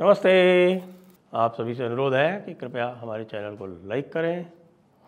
नमस्ते आप सभी से अनुरोध है कि कृपया हमारे चैनल को लाइक करें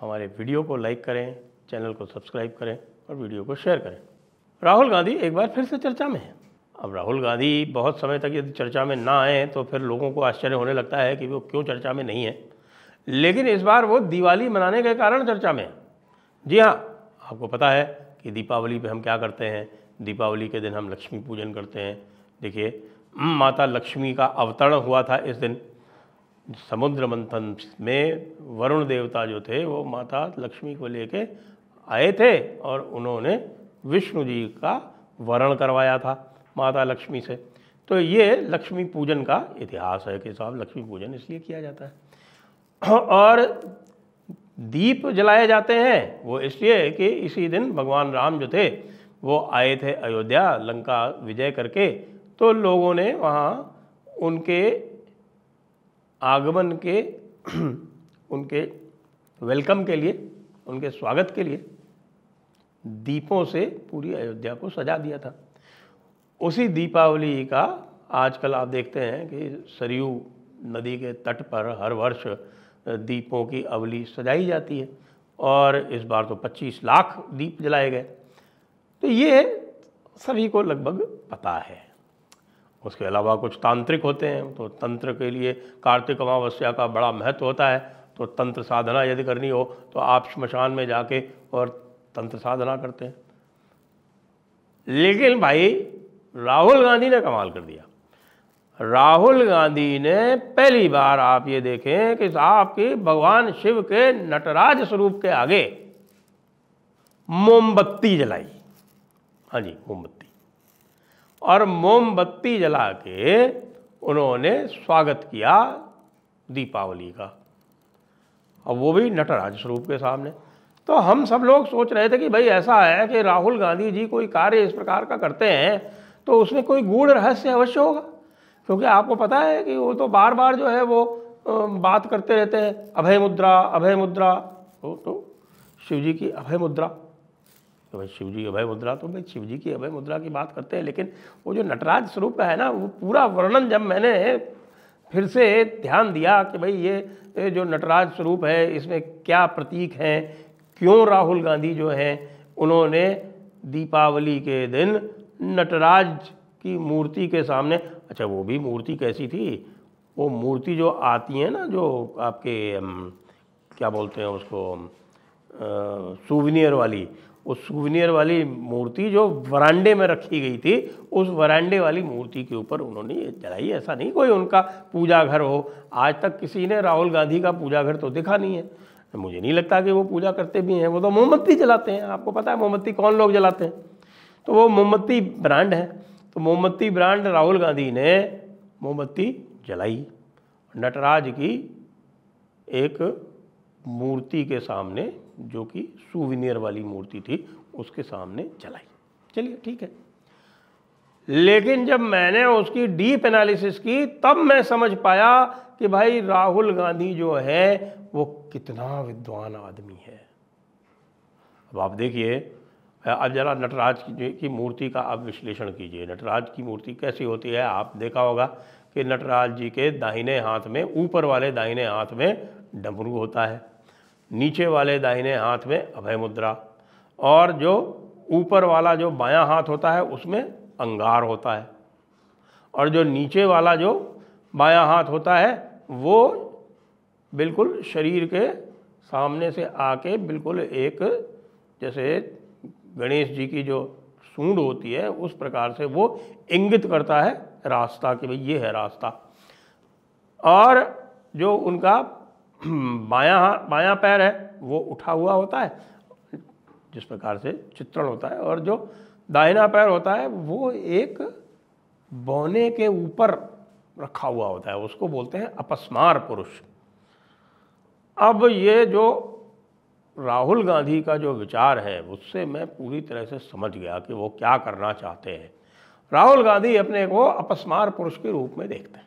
हमारे वीडियो को लाइक करें चैनल को सब्सक्राइब करें और वीडियो को शेयर करें राहुल गांधी एक बार फिर से चर्चा में है अब राहुल गांधी बहुत समय तक यदि चर्चा में ना आए तो फिर लोगों को आश्चर्य होने लगता है कि वो क्यों चर्चा में नहीं है लेकिन इस बार वो दिवाली मनाने के कारण चर्चा में है जी हाँ आपको पता है कि दीपावली पे हम क्या करते हैं दीपावली के दिन हम लक्ष्मी पूजन करते हैं देखिए माता लक्ष्मी का अवतरण हुआ था इस दिन समुद्र मंथन में वरुण देवता जो थे वो माता लक्ष्मी को लेके आए थे और उन्होंने विष्णु जी का वरण करवाया था माता लक्ष्मी से तो ये लक्ष्मी पूजन का इतिहास है कि साहब लक्ष्मी पूजन इसलिए किया जाता है और दीप जलाए जाते हैं वो इसलिए कि इसी दिन भगवान राम जो थे वो आए थे अयोध्या लंका विजय करके तो लोगों ने वहाँ उनके आगमन के उनके वेलकम के लिए उनके स्वागत के लिए दीपों से पूरी अयोध्या को सजा दिया था उसी दीपावली का आजकल आप देखते हैं कि सरयू नदी के तट पर हर वर्ष दीपों की अवली सजाई जाती है और इस बार तो 25 लाख दीप जलाए गए तो ये सभी को लगभग पता है उसके अलावा कुछ तांत्रिक होते हैं तो तंत्र के लिए कार्तिक अमावस्या का बड़ा महत्व होता है तो तंत्र साधना यदि करनी हो तो आप श्मशान में जाके और तंत्र साधना करते हैं लेकिन भाई राहुल गांधी ने कमाल कर दिया राहुल गांधी ने पहली बार आप ये देखें कि आपके भगवान शिव के नटराज स्वरूप के आगे मोमबत्ती जलाई हाँ जी मोमबत्ती और मोमबत्ती जला के उन्होंने स्वागत किया दीपावली का अब वो भी नटराज स्वरूप के सामने तो हम सब लोग सोच रहे थे कि भाई ऐसा है कि राहुल गांधी जी कोई कार्य इस प्रकार का करते हैं तो उसमें कोई गूढ़ रहस्य अवश्य होगा क्योंकि आपको पता है कि वो तो बार बार जो है वो बात करते रहते हैं अभय मुद्रा अभय मुद्रा तो, तो शिव जी की अभय मुद्रा तो भाई शिव जी अभय मुद्रा तो भाई शिव जी की अभय मुद्रा की बात करते हैं लेकिन वो जो नटराज स्वरूप है ना वो पूरा वर्णन जब मैंने फिर से ध्यान दिया कि भाई ये जो नटराज स्वरूप है इसमें क्या प्रतीक हैं क्यों राहुल गांधी जो हैं उन्होंने दीपावली के दिन नटराज की मूर्ति के सामने अच्छा वो भी मूर्ति कैसी थी वो मूर्ति जो आती है ना जो आपके क्या बोलते हैं उसको सूवनियर वाली वो सुवनियर वाली मूर्ति जो वरांडे में रखी गई थी उस वरांडे वाली मूर्ति के ऊपर उन्होंने ये जलाई ऐसा नहीं कोई उनका पूजा घर हो आज तक किसी ने राहुल गांधी का पूजा घर तो देखा नहीं है मुझे नहीं लगता कि वो पूजा करते भी हैं वो तो मोमबत्ती जलाते हैं आपको पता है मोमबत्ती कौन लोग जलाते हैं तो वो मोमबत्ती ब्रांड है तो मोमबत्ती ब्रांड राहुल गांधी ने मोमबत्ती जलाई नटराज की एक मूर्ति के सामने जो कि सुविनियर वाली मूर्ति थी उसके सामने चलाई चलिए ठीक है लेकिन जब मैंने उसकी डीप एनालिसिस की तब मैं समझ पाया कि भाई राहुल गांधी जो है वो कितना विद्वान आदमी है अब आप देखिए अब जरा नटराज की मूर्ति का आप विश्लेषण कीजिए नटराज की मूर्ति कैसी होती है आप देखा होगा कि नटराज जी के दाहिने हाथ में ऊपर वाले दाहिने हाथ में डमरू होता है नीचे वाले दाहिने हाथ में अभय मुद्रा और जो ऊपर वाला जो बायां हाथ होता है उसमें अंगार होता है और जो नीचे वाला जो बायां हाथ होता है वो बिल्कुल शरीर के सामने से आके बिल्कुल एक जैसे गणेश जी की जो सूंड होती है उस प्रकार से वो इंगित करता है रास्ता कि भाई ये है रास्ता और जो उनका बाया बाया पैर है वो उठा हुआ होता है जिस प्रकार से चित्रण होता है और जो दाहिना पैर होता है वो एक बौने के ऊपर रखा हुआ होता है उसको बोलते हैं अपस्मार पुरुष अब ये जो राहुल गांधी का जो विचार है उससे मैं पूरी तरह से समझ गया कि वो क्या करना चाहते हैं राहुल गांधी अपने को अपस्मार पुरुष के रूप में देखते हैं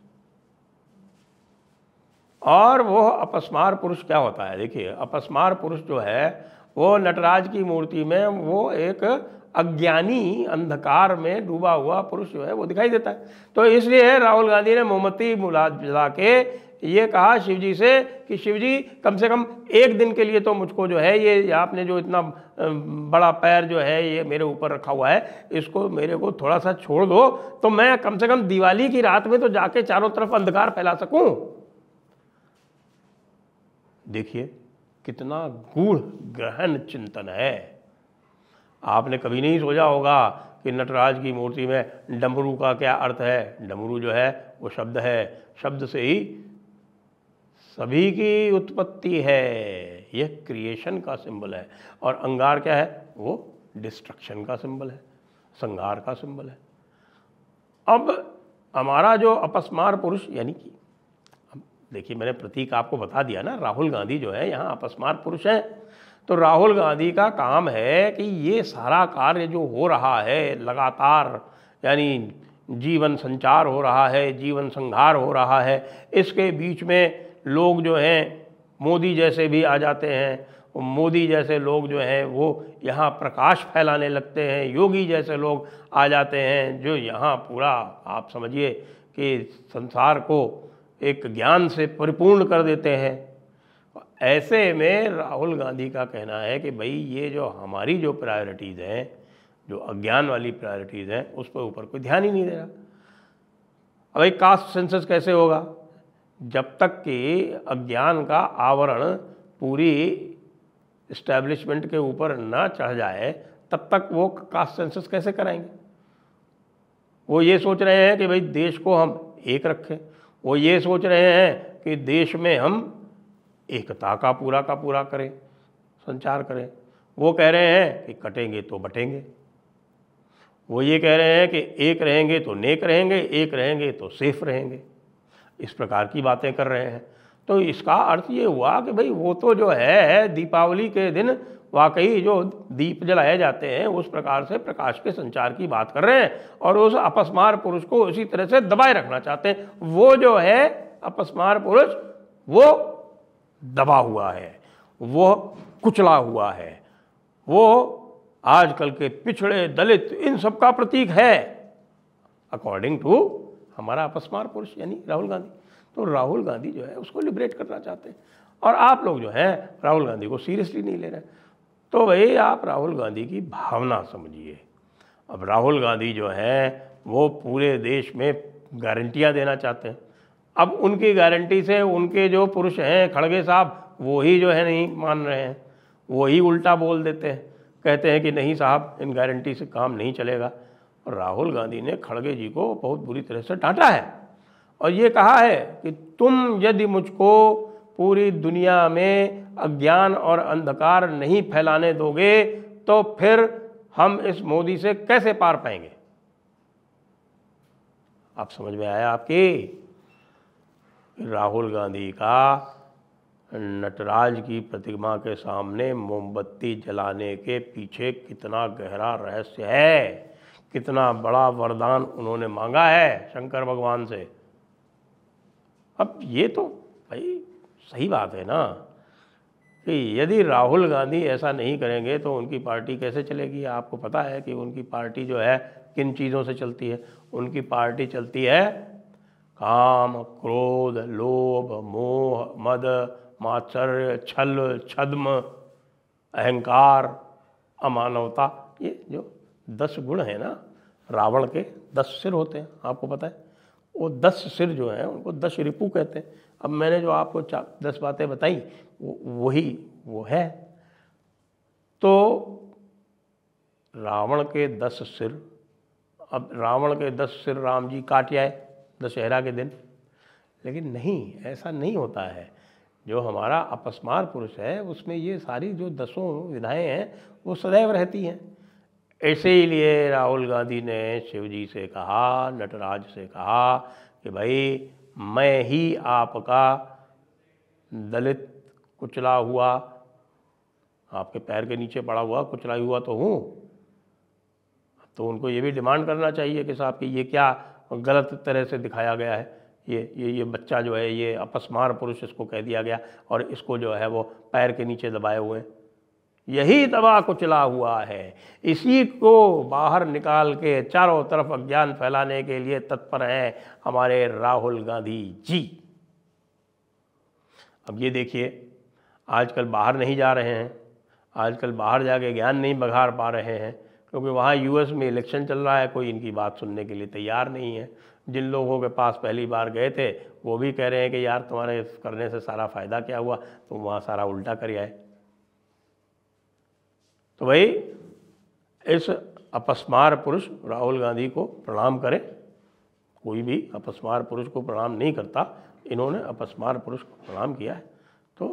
और वो अपस्मार पुरुष क्या होता है देखिए अपस्मार पुरुष जो है वो नटराज की मूर्ति में वो एक अज्ञानी अंधकार में डूबा हुआ पुरुष जो है वो दिखाई देता है तो इसलिए राहुल गांधी ने मोमबत्ती बुला जला के ये कहा शिवजी से कि शिवजी कम से कम एक दिन के लिए तो मुझको जो है ये आपने जो इतना बड़ा पैर जो है ये मेरे ऊपर रखा हुआ है इसको मेरे को थोड़ा सा छोड़ दो तो मैं कम से कम दिवाली की रात में तो जाके चारों तरफ अंधकार फैला सकूँ देखिए कितना गूढ़ गहन चिंतन है आपने कभी नहीं सोचा होगा कि नटराज की मूर्ति में डमरू का क्या अर्थ है डमरू जो है वो शब्द है शब्द से ही सभी की उत्पत्ति है यह क्रिएशन का सिंबल है और अंगार क्या है वो डिस्ट्रक्शन का सिंबल है संगार का सिंबल है अब हमारा जो अपस्मार पुरुष यानी कि देखिए मैंने प्रतीक आपको बता दिया ना राहुल गांधी जो है यहाँ अपस्मार पुरुष हैं तो राहुल गांधी का काम है कि ये सारा कार्य जो हो रहा है लगातार यानी जीवन संचार हो रहा है जीवन संघार हो रहा है इसके बीच में लोग जो हैं मोदी जैसे भी आ जाते हैं मोदी जैसे लोग जो हैं वो यहाँ प्रकाश फैलाने लगते हैं योगी जैसे लोग आ जाते हैं जो यहाँ पूरा आप समझिए कि संसार को एक ज्ञान से परिपूर्ण कर देते हैं ऐसे में राहुल गांधी का कहना है कि भाई ये जो हमारी जो प्रायोरिटीज़ हैं जो अज्ञान वाली प्रायोरिटीज़ हैं उस पर ऊपर कोई ध्यान ही नहीं दे रहा अब एक कास्ट सेंसस कैसे होगा जब तक कि अज्ञान का आवरण पूरी इस्टेब्लिशमेंट के ऊपर ना चढ़ जाए तब तक वो कास्ट सेंसस कैसे कराएंगे वो ये सोच रहे हैं कि भाई देश को हम एक रखें वो ये सोच रहे हैं कि देश में हम एकता का पूरा का पूरा करें संचार करें वो कह रहे हैं कि कटेंगे तो बटेंगे वो ये कह रहे हैं कि एक रहेंगे तो नेक रहेंगे एक रहेंगे तो सेफ रहेंगे इस प्रकार की बातें कर रहे हैं तो इसका अर्थ ये हुआ कि भाई वो तो जो है दीपावली के दिन वाकई जो दीप जलाए जाते हैं उस प्रकार से प्रकाश के संचार की बात कर रहे हैं और उस अपस्मार पुरुष को उसी तरह से दबाए रखना चाहते हैं वो जो है अपस्मार पुरुष वो दबा हुआ है वो कुचला हुआ है वो आजकल के पिछड़े दलित इन सब का प्रतीक है अकॉर्डिंग टू हमारा अपस्मार पुरुष यानी राहुल गांधी तो राहुल गांधी जो है उसको लिबरेट करना चाहते हैं और आप लोग जो हैं राहुल गांधी को सीरियसली नहीं ले रहे तो भाई आप राहुल गांधी की भावना समझिए अब राहुल गांधी जो हैं वो पूरे देश में गारंटियाँ देना चाहते हैं अब उनकी गारंटी से उनके जो पुरुष हैं खड़गे साहब वो ही जो है नहीं मान रहे हैं वो ही उल्टा बोल देते हैं कहते हैं कि नहीं साहब इन गारंटी से काम नहीं चलेगा और राहुल गांधी ने खड़गे जी को बहुत बुरी तरह से डांटा है और ये कहा है कि तुम यदि मुझको पूरी दुनिया में अज्ञान और अंधकार नहीं फैलाने दोगे तो फिर हम इस मोदी से कैसे पार पाएंगे आप समझ में आया आपकी राहुल गांधी का नटराज की प्रतिमा के सामने मोमबत्ती जलाने के पीछे कितना गहरा रहस्य है कितना बड़ा वरदान उन्होंने मांगा है शंकर भगवान से अब ये तो भाई सही बात है ना कि यदि राहुल गांधी ऐसा नहीं करेंगे तो उनकी पार्टी कैसे चलेगी आपको पता है कि उनकी पार्टी जो है किन चीज़ों से चलती है उनकी पार्टी चलती है काम क्रोध लोभ मोह मद मात्सर्य छल छद्म अहंकार अमानवता ये जो दस गुण हैं ना रावण के दस सिर होते हैं आपको पता है वो दस सिर जो हैं उनको दस रिपू कहते हैं अब मैंने जो आपको दस बातें बताई वो वही वो है तो रावण के दस सिर अब रावण के दस सिर राम जी काट जाए दशहरा के दिन लेकिन नहीं ऐसा नहीं होता है जो हमारा अपस्मार पुरुष है उसमें ये सारी जो दसों विधाएँ हैं वो सदैव रहती हैं ऐसे ही लिए राहुल गांधी ने शिवजी से कहा नटराज से कहा कि भाई मैं ही आपका दलित कुचला हुआ आपके पैर के नीचे पड़ा हुआ कुचला हुआ तो हूँ तो उनको ये भी डिमांड करना चाहिए कि साहब कि ये क्या गलत तरह से दिखाया गया है ये ये ये बच्चा जो है ये अपस्मार पुरुष इसको कह दिया गया और इसको जो है वो पैर के नीचे दबाए हुए हैं यही दवा कुचला हुआ है इसी को बाहर निकाल के चारों तरफ अज्ञान फैलाने के लिए तत्पर हैं हमारे राहुल गांधी जी अब ये देखिए आजकल बाहर नहीं जा रहे हैं आजकल बाहर जाके ज्ञान नहीं बघा पा रहे हैं क्योंकि वहाँ यूएस में इलेक्शन चल रहा है कोई इनकी बात सुनने के लिए तैयार नहीं है जिन लोगों के पास पहली बार गए थे वो भी कह रहे हैं कि यार तुम्हारे करने से सारा फ़ायदा क्या हुआ तुम वहाँ सारा उल्टा कर आए तो भाई इस अपस्मार पुरुष राहुल गांधी को प्रणाम करें कोई भी अपस्मार पुरुष को प्रणाम नहीं करता इन्होंने अपस्मार पुरुष को प्रणाम किया है तो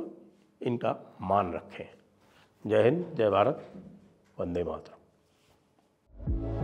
इनका मान रखें जय हिंद जय भारत वंदे मातरम